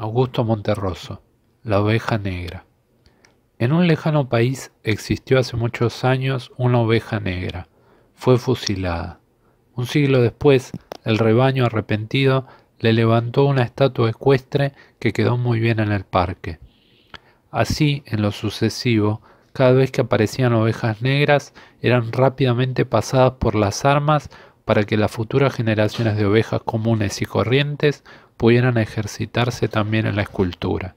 Augusto Monterroso, La oveja negra. En un lejano país existió hace muchos años una oveja negra. Fue fusilada. Un siglo después, el rebaño arrepentido le levantó una estatua ecuestre que quedó muy bien en el parque. Así, en lo sucesivo, cada vez que aparecían ovejas negras, eran rápidamente pasadas por las armas para que las futuras generaciones de ovejas comunes y corrientes pudieran ejercitarse también en la escultura.